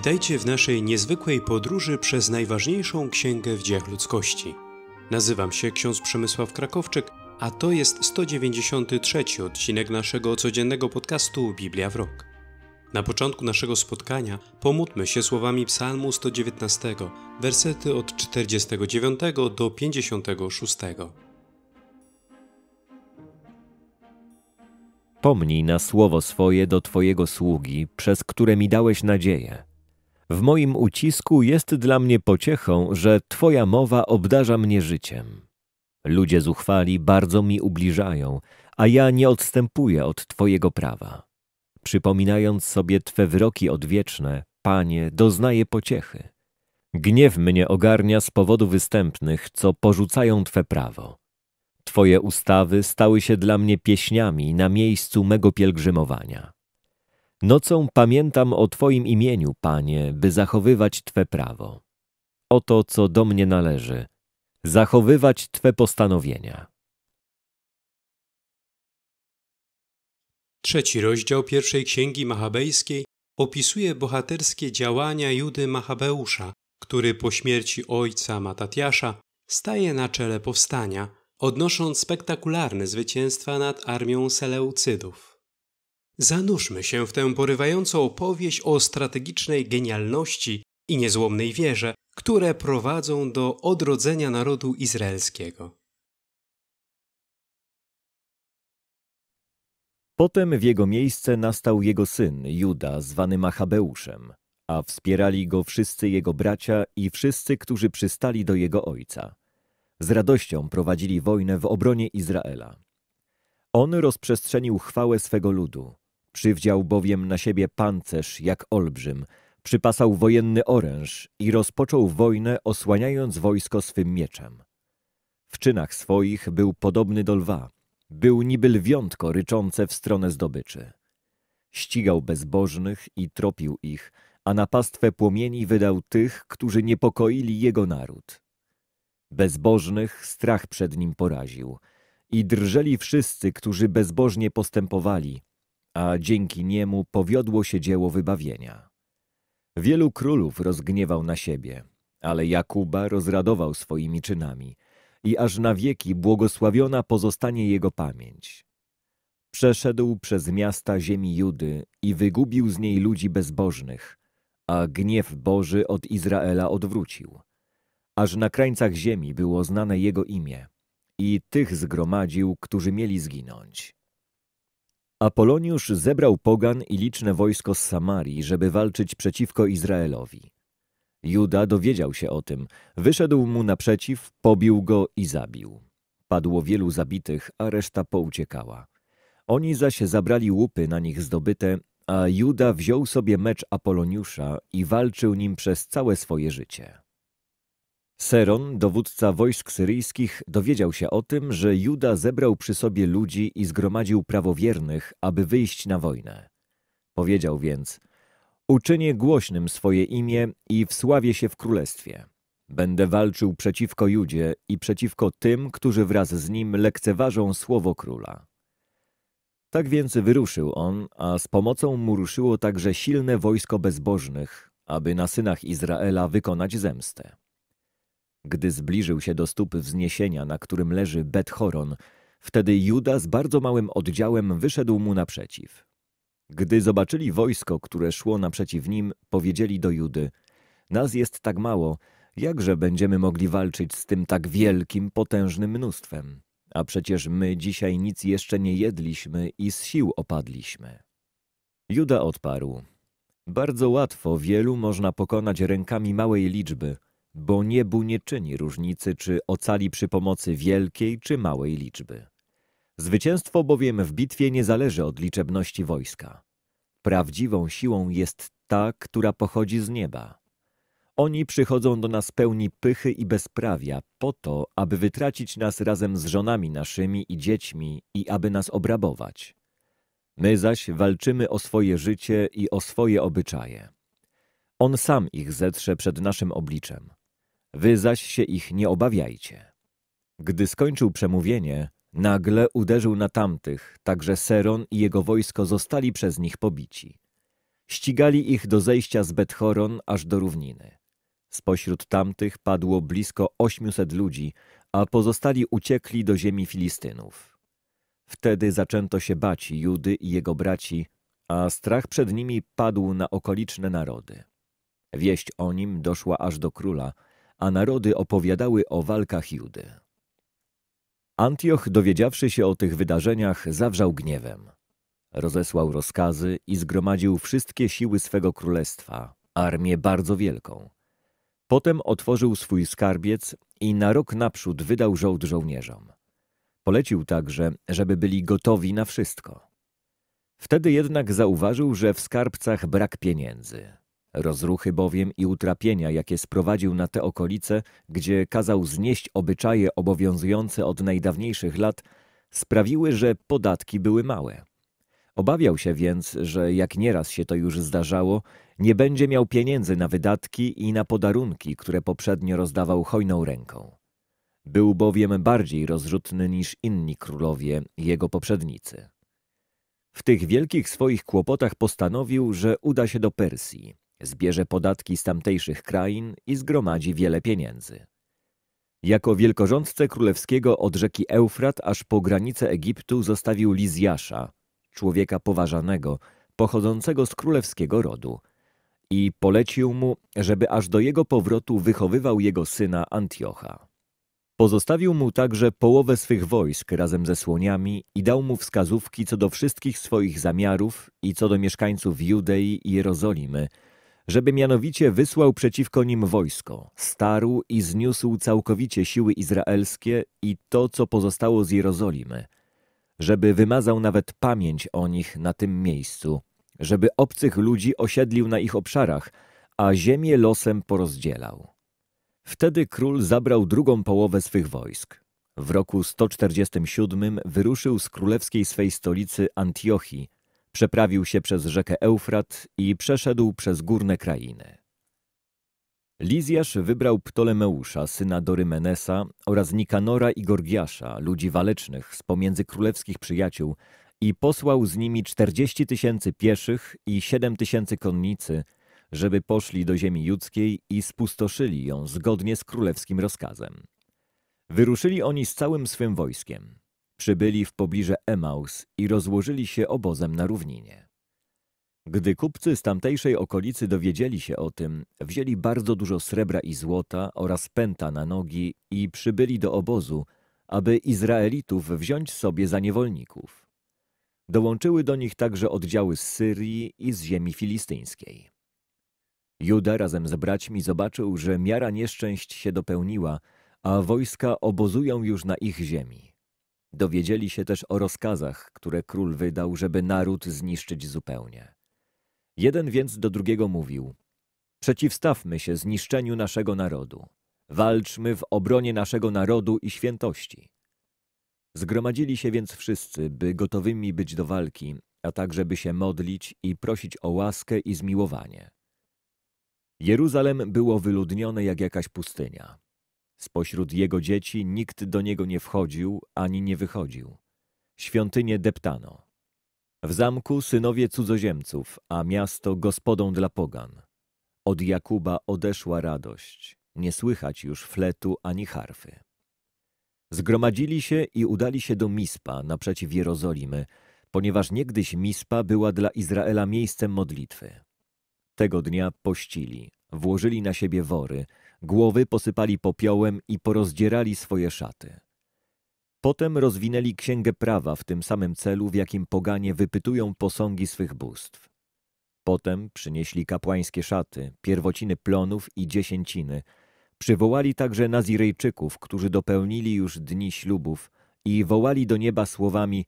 Witajcie w naszej niezwykłej podróży przez najważniejszą księgę w dziejach ludzkości. Nazywam się ksiądz Przemysław Krakowczyk, a to jest 193 odcinek naszego codziennego podcastu Biblia w Rok. Na początku naszego spotkania pomódlmy się słowami Psalmu 119, wersety od 49 do 56. Pomnij na słowo swoje do Twojego sługi, przez które mi dałeś nadzieję w moim ucisku jest dla mnie pociechą, że Twoja mowa obdarza mnie życiem. Ludzie zuchwali bardzo mi ubliżają, a ja nie odstępuję od Twojego prawa. Przypominając sobie Twe wyroki odwieczne, Panie, doznaję pociechy. Gniew mnie ogarnia z powodu występnych, co porzucają Twe prawo. Twoje ustawy stały się dla mnie pieśniami na miejscu mego pielgrzymowania. Nocą pamiętam o Twoim imieniu, Panie, by zachowywać Twe prawo. Oto, co do mnie należy, zachowywać Twe postanowienia. Trzeci rozdział pierwszej księgi machabejskiej opisuje bohaterskie działania Judy Machabeusza, który po śmierci ojca Matatiasza staje na czele powstania, odnosząc spektakularne zwycięstwa nad armią Seleucydów. Zanurzmy się w tę porywającą opowieść o strategicznej genialności i niezłomnej wierze, które prowadzą do odrodzenia narodu izraelskiego. Potem w jego miejsce nastał jego syn, Juda, zwany Machabeuszem, a wspierali go wszyscy jego bracia i wszyscy, którzy przystali do jego ojca. Z radością prowadzili wojnę w obronie Izraela. On rozprzestrzenił chwałę swego ludu, Przywdział bowiem na siebie pancerz jak olbrzym, przypasał wojenny oręż i rozpoczął wojnę osłaniając wojsko swym mieczem. W czynach swoich był podobny do lwa, był niby lwiątko ryczące w stronę zdobyczy. Ścigał bezbożnych i tropił ich, a na pastwę płomieni wydał tych, którzy niepokoili jego naród. Bezbożnych strach przed nim poraził i drżeli wszyscy, którzy bezbożnie postępowali, a dzięki niemu powiodło się dzieło wybawienia. Wielu królów rozgniewał na siebie, ale Jakuba rozradował swoimi czynami i aż na wieki błogosławiona pozostanie jego pamięć. Przeszedł przez miasta ziemi Judy i wygubił z niej ludzi bezbożnych, a gniew Boży od Izraela odwrócił. Aż na krańcach ziemi było znane jego imię i tych zgromadził, którzy mieli zginąć. Apoloniusz zebrał pogan i liczne wojsko z Samarii, żeby walczyć przeciwko Izraelowi. Juda dowiedział się o tym, wyszedł mu naprzeciw, pobił go i zabił. Padło wielu zabitych, a reszta pouciekała. Oni zaś zabrali łupy na nich zdobyte, a Juda wziął sobie mecz Apoloniusza i walczył nim przez całe swoje życie. Seron, dowódca wojsk syryjskich, dowiedział się o tym, że Juda zebrał przy sobie ludzi i zgromadził prawowiernych, aby wyjść na wojnę. Powiedział więc: Uczynię głośnym swoje imię i wsławię się w królestwie. Będę walczył przeciwko Judzie i przeciwko tym, którzy wraz z nim lekceważą słowo króla. Tak więc wyruszył on, a z pomocą mu ruszyło także silne wojsko bezbożnych, aby na synach Izraela wykonać zemstę. Gdy zbliżył się do stóp wzniesienia, na którym leży Bet-Horon, wtedy Juda z bardzo małym oddziałem wyszedł mu naprzeciw. Gdy zobaczyli wojsko, które szło naprzeciw nim, powiedzieli do Judy – nas jest tak mało, jakże będziemy mogli walczyć z tym tak wielkim, potężnym mnóstwem? A przecież my dzisiaj nic jeszcze nie jedliśmy i z sił opadliśmy. Juda odparł – bardzo łatwo wielu można pokonać rękami małej liczby – bo niebu nie czyni różnicy, czy ocali przy pomocy wielkiej czy małej liczby. Zwycięstwo bowiem w bitwie nie zależy od liczebności wojska. Prawdziwą siłą jest ta, która pochodzi z nieba. Oni przychodzą do nas pełni pychy i bezprawia, po to, aby wytracić nas razem z żonami naszymi i dziećmi i aby nas obrabować. My zaś walczymy o swoje życie i o swoje obyczaje. On sam ich zetrze przed naszym obliczem wy zaś się ich nie obawiajcie. Gdy skończył przemówienie, nagle uderzył na tamtych, tak że Seron i jego wojsko zostali przez nich pobici. Ścigali ich do zejścia z Bethoron aż do równiny. Spośród tamtych padło blisko 800 ludzi, a pozostali uciekli do ziemi Filistynów. Wtedy zaczęto się bać Judy i jego braci, a strach przed nimi padł na okoliczne narody. Wieść o nim doszła aż do króla – a narody opowiadały o walkach Judy. Antioch, dowiedziawszy się o tych wydarzeniach, zawrzał gniewem. Rozesłał rozkazy i zgromadził wszystkie siły swego królestwa, armię bardzo wielką. Potem otworzył swój skarbiec i na rok naprzód wydał żołd żołnierzom. Polecił także, żeby byli gotowi na wszystko. Wtedy jednak zauważył, że w skarbcach brak pieniędzy. Rozruchy bowiem i utrapienia, jakie sprowadził na te okolice, gdzie kazał znieść obyczaje obowiązujące od najdawniejszych lat, sprawiły, że podatki były małe. Obawiał się więc, że jak nieraz się to już zdarzało, nie będzie miał pieniędzy na wydatki i na podarunki, które poprzednio rozdawał hojną ręką. Był bowiem bardziej rozrzutny niż inni królowie, jego poprzednicy. W tych wielkich swoich kłopotach postanowił, że uda się do Persji. Zbierze podatki z tamtejszych krain i zgromadzi wiele pieniędzy. Jako wielkorządcę królewskiego od rzeki Eufrat aż po granicę Egiptu zostawił Lizjasza, człowieka poważanego, pochodzącego z królewskiego rodu. I polecił mu, żeby aż do jego powrotu wychowywał jego syna Antiocha. Pozostawił mu także połowę swych wojsk razem ze słoniami i dał mu wskazówki co do wszystkich swoich zamiarów i co do mieszkańców Judei i Jerozolimy – żeby mianowicie wysłał przeciwko nim wojsko, starł i zniósł całkowicie siły izraelskie i to, co pozostało z Jerozolimy, żeby wymazał nawet pamięć o nich na tym miejscu, żeby obcych ludzi osiedlił na ich obszarach, a ziemię losem porozdzielał. Wtedy król zabrał drugą połowę swych wojsk. W roku 147 wyruszył z królewskiej swej stolicy Antiochii, Przeprawił się przez rzekę Eufrat i przeszedł przez górne krainy. Lizjasz wybrał Ptolemeusza, syna Dorymenesa oraz Nikanora i Gorgiasza, ludzi walecznych z pomiędzy królewskich przyjaciół i posłał z nimi czterdzieści tysięcy pieszych i siedem tysięcy konnicy, żeby poszli do ziemi judzkiej i spustoszyli ją zgodnie z królewskim rozkazem. Wyruszyli oni z całym swym wojskiem. Przybyli w pobliże Emaus i rozłożyli się obozem na równinie. Gdy kupcy z tamtejszej okolicy dowiedzieli się o tym, wzięli bardzo dużo srebra i złota oraz pęta na nogi i przybyli do obozu, aby Izraelitów wziąć sobie za niewolników. Dołączyły do nich także oddziały z Syrii i z ziemi filistyńskiej. Juda razem z braćmi zobaczył, że miara nieszczęść się dopełniła, a wojska obozują już na ich ziemi. Dowiedzieli się też o rozkazach, które król wydał, żeby naród zniszczyć zupełnie. Jeden więc do drugiego mówił: Przeciwstawmy się zniszczeniu naszego narodu. Walczmy w obronie naszego narodu i świętości. Zgromadzili się więc wszyscy, by gotowymi być do walki, a także by się modlić i prosić o łaskę i zmiłowanie. Jeruzalem było wyludnione jak jakaś pustynia. Spośród jego dzieci nikt do niego nie wchodził ani nie wychodził. Świątynię deptano. W zamku synowie cudzoziemców, a miasto gospodą dla pogan. Od Jakuba odeszła radość, nie słychać już fletu ani harfy. Zgromadzili się i udali się do Mispa naprzeciw Jerozolimy, ponieważ niegdyś Mispa była dla Izraela miejscem modlitwy. Tego dnia pościli, włożyli na siebie wory – Głowy posypali popiołem i porozdzierali swoje szaty. Potem rozwinęli księgę prawa w tym samym celu, w jakim poganie wypytują posągi swych bóstw. Potem przynieśli kapłańskie szaty, pierwociny plonów i dziesięciny. Przywołali także Nazirejczyków, którzy dopełnili już dni ślubów i wołali do nieba słowami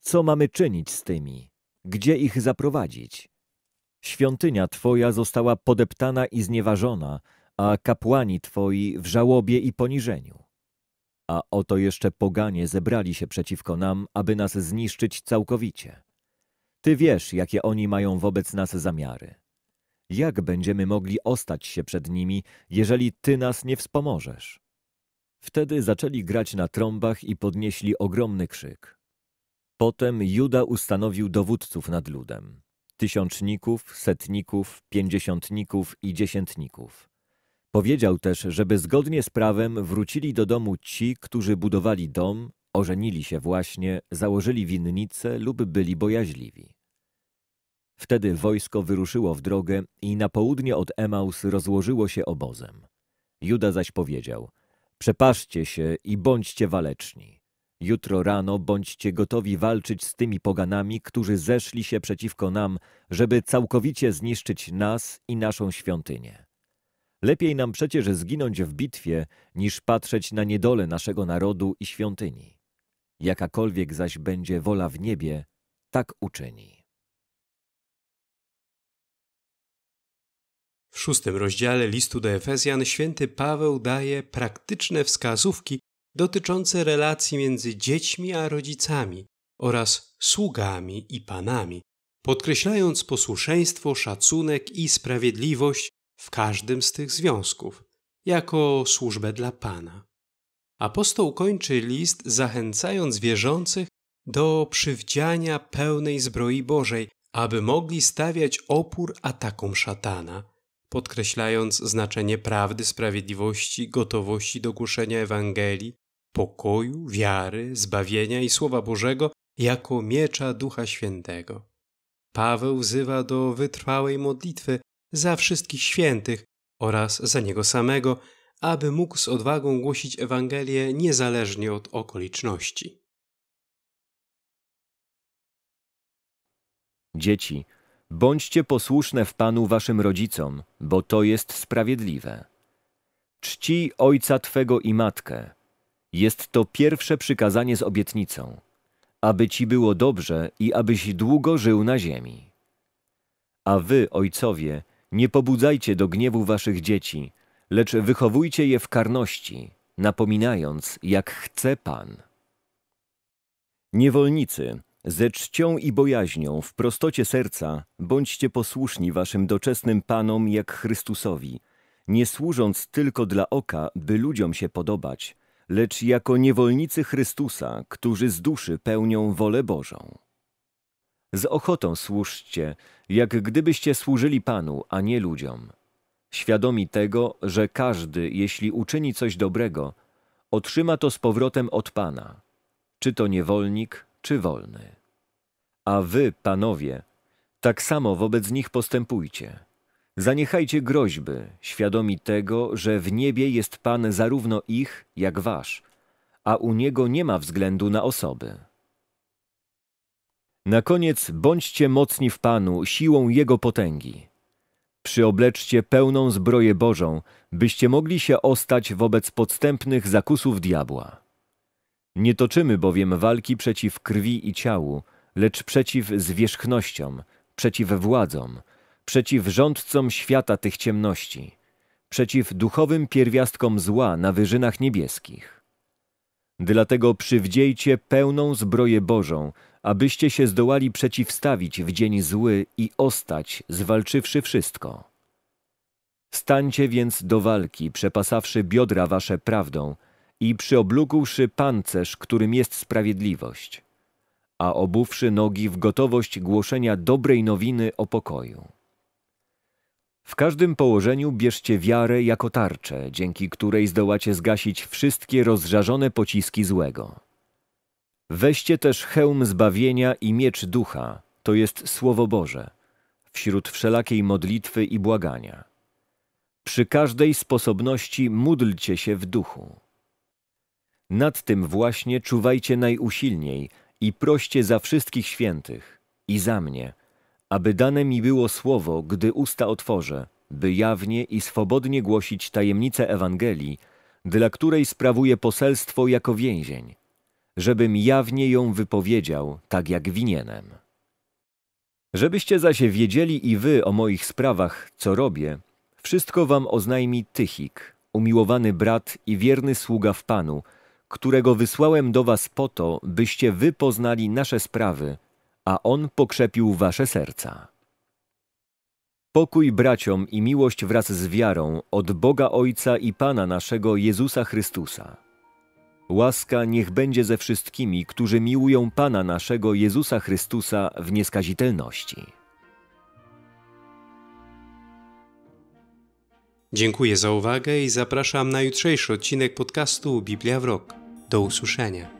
Co mamy czynić z tymi? Gdzie ich zaprowadzić? Świątynia Twoja została podeptana i znieważona, a kapłani twoi w żałobie i poniżeniu. A oto jeszcze poganie zebrali się przeciwko nam, aby nas zniszczyć całkowicie. Ty wiesz, jakie oni mają wobec nas zamiary. Jak będziemy mogli ostać się przed nimi, jeżeli Ty nas nie wspomożesz? Wtedy zaczęli grać na trąbach i podnieśli ogromny krzyk. Potem Juda ustanowił dowódców nad ludem. Tysiączników, setników, pięćdziesiątników i dziesiętników Powiedział też, żeby zgodnie z prawem wrócili do domu ci, którzy budowali dom, ożenili się właśnie, założyli winnice lub byli bojaźliwi. Wtedy wojsko wyruszyło w drogę i na południe od Emaus rozłożyło się obozem. Juda zaś powiedział, przepaszcie się i bądźcie waleczni. Jutro rano bądźcie gotowi walczyć z tymi poganami, którzy zeszli się przeciwko nam, żeby całkowicie zniszczyć nas i naszą świątynię. Lepiej nam przecież zginąć w bitwie, niż patrzeć na niedolę naszego narodu i świątyni. Jakakolwiek zaś będzie wola w niebie, tak uczyni. W szóstym rozdziale listu do Efezjan święty Paweł daje praktyczne wskazówki dotyczące relacji między dziećmi a rodzicami oraz sługami i panami, podkreślając posłuszeństwo, szacunek i sprawiedliwość w każdym z tych związków, jako służbę dla Pana. Apostoł kończy list zachęcając wierzących do przywdziania pełnej zbroi Bożej, aby mogli stawiać opór atakom szatana, podkreślając znaczenie prawdy, sprawiedliwości, gotowości do głoszenia Ewangelii, pokoju, wiary, zbawienia i Słowa Bożego jako miecza Ducha Świętego. Paweł wzywa do wytrwałej modlitwy, za wszystkich świętych oraz za Niego samego, aby mógł z odwagą głosić Ewangelię niezależnie od okoliczności. Dzieci, bądźcie posłuszne w Panu waszym rodzicom, bo to jest sprawiedliwe. Czci ojca Twego i matkę. Jest to pierwsze przykazanie z obietnicą, aby Ci było dobrze i abyś długo żył na ziemi. A Wy, ojcowie, nie pobudzajcie do gniewu waszych dzieci, lecz wychowujcie je w karności, napominając, jak chce Pan. Niewolnicy, ze czcią i bojaźnią, w prostocie serca, bądźcie posłuszni waszym doczesnym Panom jak Chrystusowi, nie służąc tylko dla oka, by ludziom się podobać, lecz jako niewolnicy Chrystusa, którzy z duszy pełnią wolę Bożą. Z ochotą służcie, jak gdybyście służyli Panu, a nie ludziom. Świadomi tego, że każdy, jeśli uczyni coś dobrego, otrzyma to z powrotem od Pana, czy to niewolnik, czy wolny. A wy, panowie, tak samo wobec nich postępujcie. Zaniechajcie groźby, świadomi tego, że w niebie jest Pan zarówno ich, jak wasz, a u Niego nie ma względu na osoby. Na koniec bądźcie mocni w Panu, siłą Jego potęgi. Przyobleczcie pełną zbroję Bożą, byście mogli się ostać wobec podstępnych zakusów diabła. Nie toczymy bowiem walki przeciw krwi i ciału, lecz przeciw zwierzchnościom, przeciw władzom, przeciw rządcom świata tych ciemności, przeciw duchowym pierwiastkom zła na wyżynach niebieskich. Dlatego przywdziejcie pełną zbroję Bożą – abyście się zdołali przeciwstawić w dzień zły i ostać, zwalczywszy wszystko. Stańcie więc do walki, przepasawszy biodra wasze prawdą i przyoblukłszy pancerz, którym jest sprawiedliwość, a obuwszy nogi w gotowość głoszenia dobrej nowiny o pokoju. W każdym położeniu bierzcie wiarę jako tarczę, dzięki której zdołacie zgasić wszystkie rozżarzone pociski złego. Weźcie też hełm zbawienia i miecz ducha, to jest Słowo Boże, wśród wszelakiej modlitwy i błagania. Przy każdej sposobności módlcie się w duchu. Nad tym właśnie czuwajcie najusilniej i proście za wszystkich świętych i za mnie, aby dane mi było słowo, gdy usta otworzę, by jawnie i swobodnie głosić tajemnicę Ewangelii, dla której sprawuję poselstwo jako więzień – żebym jawnie ją wypowiedział, tak jak winienem. Żebyście zaś wiedzieli i wy o moich sprawach, co robię, wszystko wam oznajmi Tychik, umiłowany brat i wierny sługa w Panu, którego wysłałem do was po to, byście wy poznali nasze sprawy, a on pokrzepił wasze serca. Pokój braciom i miłość wraz z wiarą od Boga Ojca i Pana naszego Jezusa Chrystusa. Łaska niech będzie ze wszystkimi, którzy miłują Pana naszego Jezusa Chrystusa w nieskazitelności. Dziękuję za uwagę i zapraszam na jutrzejszy odcinek podcastu Biblia w Rok. Do usłyszenia.